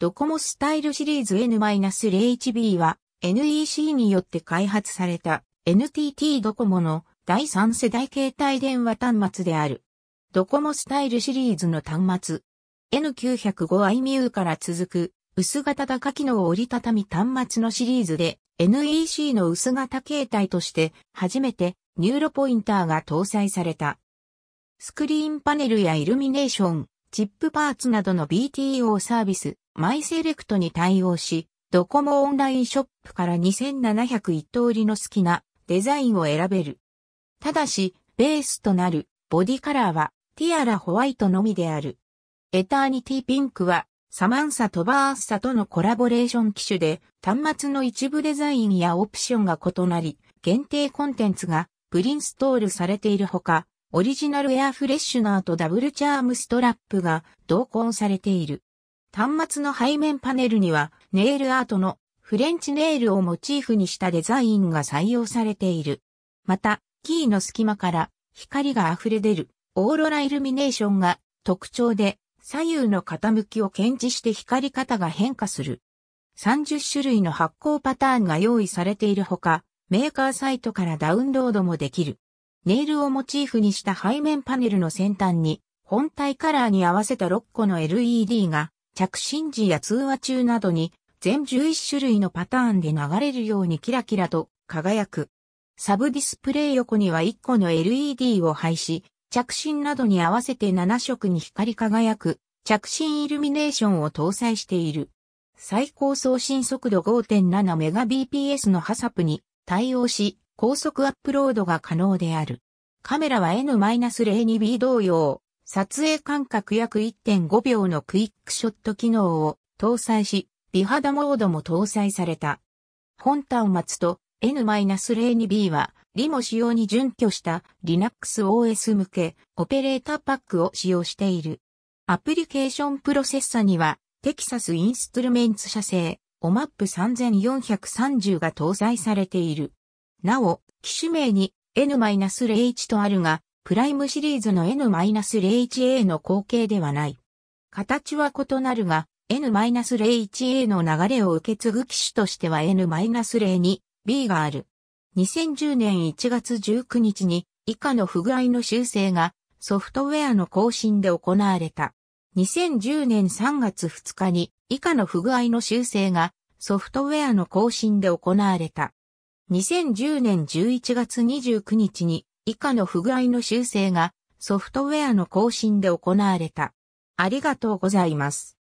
ドコモスタイルシリーズ N-01B は NEC によって開発された NTT ドコモの第3世代携帯電話端末である。ドコモスタイルシリーズの端末 N905IMU から続く薄型高機能折りたたみ端末のシリーズで NEC の薄型携帯として初めてニューロポインターが搭載された。スクリーンパネルやイルミネーション、チップパーツなどの BTO サービス、マイセレクトに対応し、ドコモオンラインショップから2701通りの好きなデザインを選べる。ただし、ベースとなるボディカラーはティアラホワイトのみである。エターニティピンクはサマンサとバーッサとのコラボレーション機種で端末の一部デザインやオプションが異なり、限定コンテンツがプリンストールされているほか、オリジナルエアフレッシュナーとダブルチャームストラップが同梱されている。端末の背面パネルには、ネイルアートのフレンチネイルをモチーフにしたデザインが採用されている。また、キーの隙間から光が溢れ出るオーロライルミネーションが特徴で左右の傾きを検知して光り方が変化する。30種類の発光パターンが用意されているほか、メーカーサイトからダウンロードもできる。ネイルをモチーフにした背面パネルの先端に、本体カラーに合わせた6個の LED が着信時や通話中などに全11種類のパターンで流れるようにキラキラと輝く。サブディスプレイ横には1個の LED を配し、着信などに合わせて7色に光り輝く着信イルミネーションを搭載している。最高送信速度 5.7Mbps のハサプに対応し、高速アップロードが可能である。カメラは N-02B 同様、撮影間隔約1.5秒のクイックショット機能を搭載し、美肌モードも搭載された。本端末と N-02B は、リモ仕様に準拠した Linux OS 向けオペレーターパックを使用している。アプリケーションプロセッサには、テキサスインストゥルメンツ社製、OMAP 3430が搭載されている。なお、機種名に N-01 とあるが、プライムシリーズの N-01A の後継ではない。形は異なるが、N-01A の流れを受け継ぐ機種としては N-02 B がある。2010年1月19日に以下の不具合の修正がソフトウェアの更新で行われた。2010年3月2日に以下の不具合の修正がソフトウェアの更新で行われた。2010年11月29日に以下の不具合の修正がソフトウェアの更新で行われた。ありがとうございます。